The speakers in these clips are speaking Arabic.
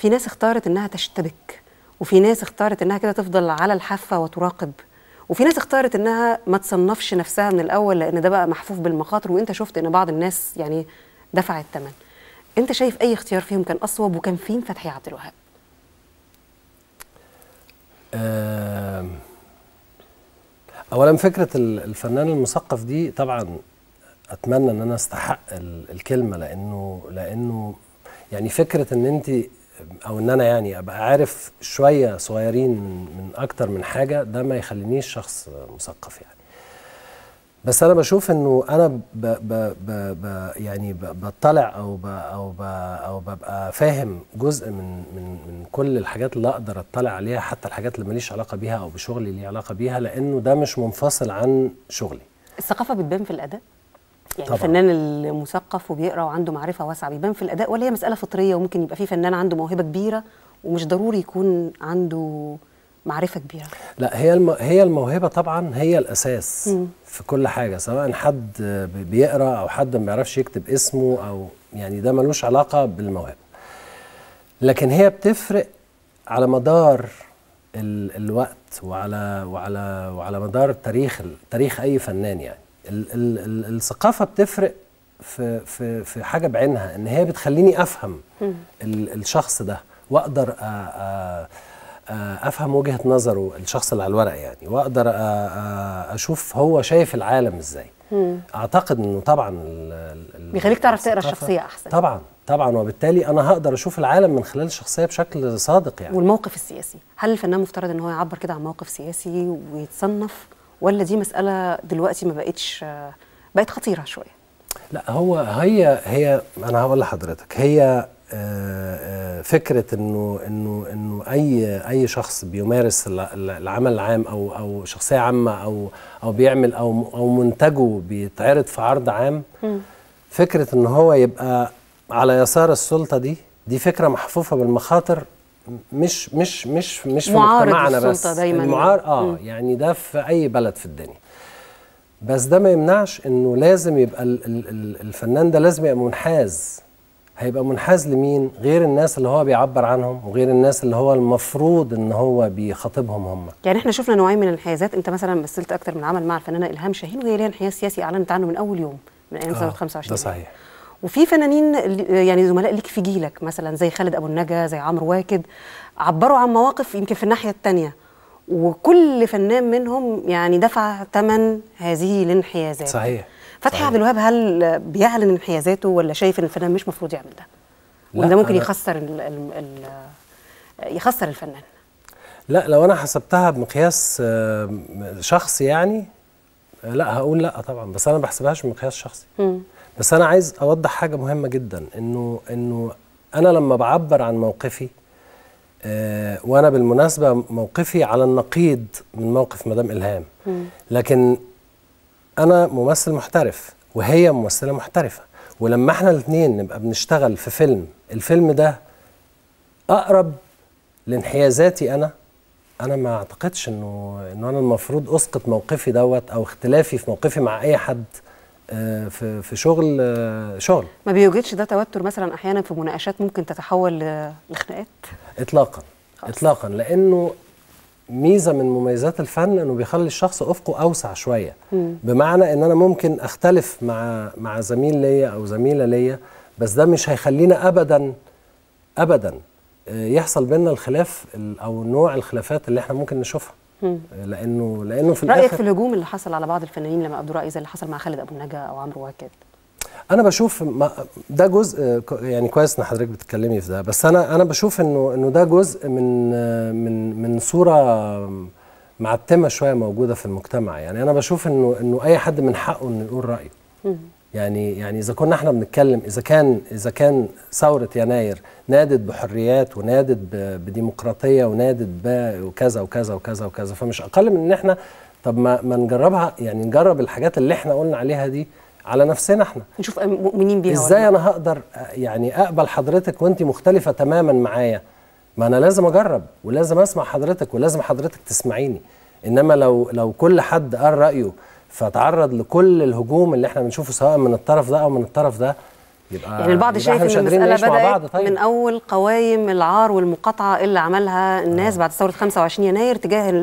في ناس اختارت انها تشتبك وفي ناس اختارت انها كده تفضل على الحافه وتراقب وفي ناس اختارت انها ما تصنفش نفسها من الاول لان ده بقى محفوف بالمخاطر وانت شفت ان بعض الناس يعني دفعت الثمن انت شايف اي اختيار فيهم كان اصوب وكان فين فتحي عبد الوهاب اولا فكره الفنان المثقف دي طبعا اتمنى ان انا استحق الكلمه لانه لانه يعني فكره ان انت او ان انا يعني ابقى عارف شويه صغيرين من اكتر من حاجه ده ما يخلينيش شخص مثقف يعني بس انا بشوف انه انا ب ب ب ب يعني بطلع او ب او ب او ببقى فاهم جزء من من من كل الحاجات اللي اقدر اطلع عليها حتى الحاجات اللي ماليش علاقه بيها او بشغلي ليه علاقه بيها لانه ده مش منفصل عن شغلي الثقافه بتبان في الاداء يعني طبعا. الفنان المثقف وبيقرا وعنده معرفه واسعه بيبان في الاداء ولا هي مساله فطريه وممكن يبقى في فنان عنده موهبه كبيره ومش ضروري يكون عنده معرفه كبيره لا هي الم... هي الموهبه طبعا هي الاساس مم. في كل حاجه سواء حد بيقرا او حد ما بيعرفش يكتب اسمه او يعني ده ملوش علاقه بالموهبه لكن هي بتفرق على مدار ال... الوقت وعلى وعلى وعلى مدار تاريخ تاريخ اي فنان يعني ال ال ال الثقافه بتفرق في في في حاجه بعينها ان هي بتخليني افهم الشخص ده واقدر افهم وجهه نظره الشخص اللي على الورق يعني واقدر اشوف هو شايف العالم ازاي اعتقد انه طبعا بيخليك تعرف تقرا الشخصيه احسن طبعا طبعا وبالتالي انا هقدر اشوف العالم من خلال الشخصيه بشكل صادق يعني والموقف السياسي هل الفنان مفترض ان هو يعبر كده عن موقف سياسي ويتصنف ولا دي مساله دلوقتي ما بقتش بقت خطيره شويه لا هو هي هي انا هقول لحضرتك هي آه، آه، فكره انه انه انه اي اي شخص بيمارس العمل العام او او شخصيه عامه او او بيعمل او او منتجه بيتعرض في عرض عام فكره ان هو يبقى على يسار السلطه دي دي فكره محفوفه بالمخاطر مش مش مش مش في مجتمعنا بس دايما المعار اه م. يعني ده في اي بلد في الدنيا بس ده ما يمنعش انه لازم يبقى ال ال الفنان ده لازم يبقى منحاز هيبقى منحاز لمين غير الناس اللي هو بيعبر عنهم وغير الناس اللي هو المفروض ان هو بيخاطبهم هم يعني احنا شفنا نوعين من الانحيازات انت مثلا مثلت اكتر من عمل مع الفنانه الهام شاهين وهي ليها انحياز سياسي اعلنت عنه من اول يوم من ايام آه 25 ده صحيح وفي فنانين يعني زملاء ليك في جيلك مثلا زي خالد ابو النجا زي عمرو واكد عبروا عن مواقف يمكن في الناحيه الثانيه وكل فنان منهم يعني دفع ثمن هذه الانحيازات صحيح فتحي عبد الوهاب هل بيعلن انحيازاته ولا شايف ان الفنان مش مفروض يعمل ده؟ وده ممكن يخسر الـ الـ الـ يخسر الفنان لا لو انا حسبتها بمقياس شخصي يعني لا هقول لا طبعا بس انا ما بحسبهاش بمقياس شخصي بس انا عايز اوضح حاجه مهمه جدا انه انه انا لما بعبر عن موقفي آه وانا بالمناسبه موقفي على النقيض من موقف مدام الهام لكن انا ممثل محترف وهي ممثله محترفه ولما احنا الاثنين نبقى بنشتغل في فيلم الفيلم ده اقرب لانحيازاتي انا انا ما اعتقدش انه انه انا المفروض اسقط موقفي دوت او اختلافي في موقفي مع اي حد آه، في في شغل آه، شغل ما بيوجدش ده توتر مثلا احيانا في مناقشات ممكن تتحول لخناقات اطلاقا خلص. اطلاقا لانه ميزه من مميزات الفن انه بيخلي الشخص افقه اوسع شويه مم. بمعنى ان انا ممكن اختلف مع مع زميل ليا او زميله ليا بس ده مش هيخلينا ابدا ابدا آه، يحصل بينا الخلاف او نوع الخلافات اللي احنا ممكن نشوفها لانه لانه في رايك في الهجوم اللي حصل على بعض الفنانين لما ابدوا راي زي اللي حصل مع خالد ابو النجا او عمرو واكد انا بشوف ده جزء يعني كويس ان حضرتك بتتكلمي في ده بس انا انا بشوف انه انه ده جزء من من من صوره معتمه شويه موجوده في المجتمع يعني انا بشوف انه انه اي حد من حقه انه يقول رايه يعني يعني اذا كنا احنا بنتكلم اذا كان اذا كان ثوره يناير نادت بحريات ونادت بديمقراطيه ونادت وكذا وكذا وكذا وكذا فمش اقل من ان احنا طب ما ما نجربها يعني نجرب الحاجات اللي احنا قلنا عليها دي على نفسنا احنا نشوف مؤمنين بيها ازاي انا هقدر يعني اقبل حضرتك وانت مختلفه تماما معايا ما انا لازم اجرب ولازم اسمع حضرتك ولازم حضرتك تسمعيني انما لو لو كل حد قال رايه فتعرض لكل الهجوم اللي احنا بنشوفه سواء من الطرف ده او من الطرف ده يبقى يعني البعض شايف ان المساله بدات طيب. من اول قوايم العار والمقاطعه اللي عملها الناس آه. بعد ثوره 25 يناير تجاه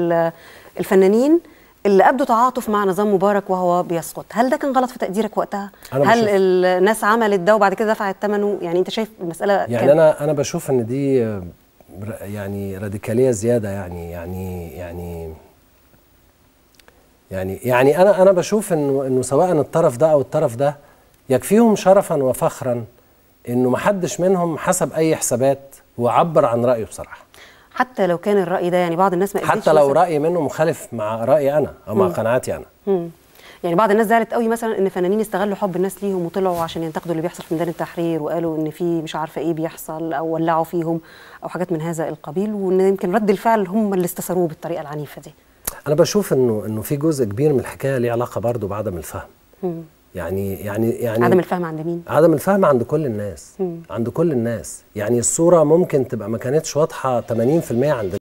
الفنانين اللي ابدوا تعاطف مع نظام مبارك وهو بيسقط هل ده كان غلط في تقديرك وقتها أنا هل بشوف. الناس عملت ده وبعد كده دفعت ثمنه يعني انت شايف المساله يعني كان... انا انا بشوف ان دي آه، يعني راديكاليه زياده يعني يعني يعني يعني يعني انا انا بشوف انه انه سواء الطرف ده او الطرف ده يكفيهم شرفا وفخرا انه ما حدش منهم حسب اي حسابات وعبر عن رايه بصراحه حتى لو كان الراي ده يعني بعض الناس ما حتى لو راي منه مخالف مع رايي انا او مم. مع قناعاتي انا مم. يعني بعض الناس زعلت قوي مثلا ان فنانين استغلوا حب الناس ليهم وطلعوا عشان ينتقدوا اللي بيحصل في ميدان التحرير وقالوا ان في مش عارفه ايه بيحصل او ولعوا فيهم او حاجات من هذا القبيل وان يمكن رد الفعل هم اللي استثاروه بالطريقه العنيفه دي انا بشوف انه انه في جزء كبير من الحكايه ليه علاقه برضه بعدم الفهم يعني يعني يعني عدم الفهم عند مين عدم الفهم عند كل الناس عند كل الناس يعني الصوره ممكن تبقى ما كانتش واضحه 80% عند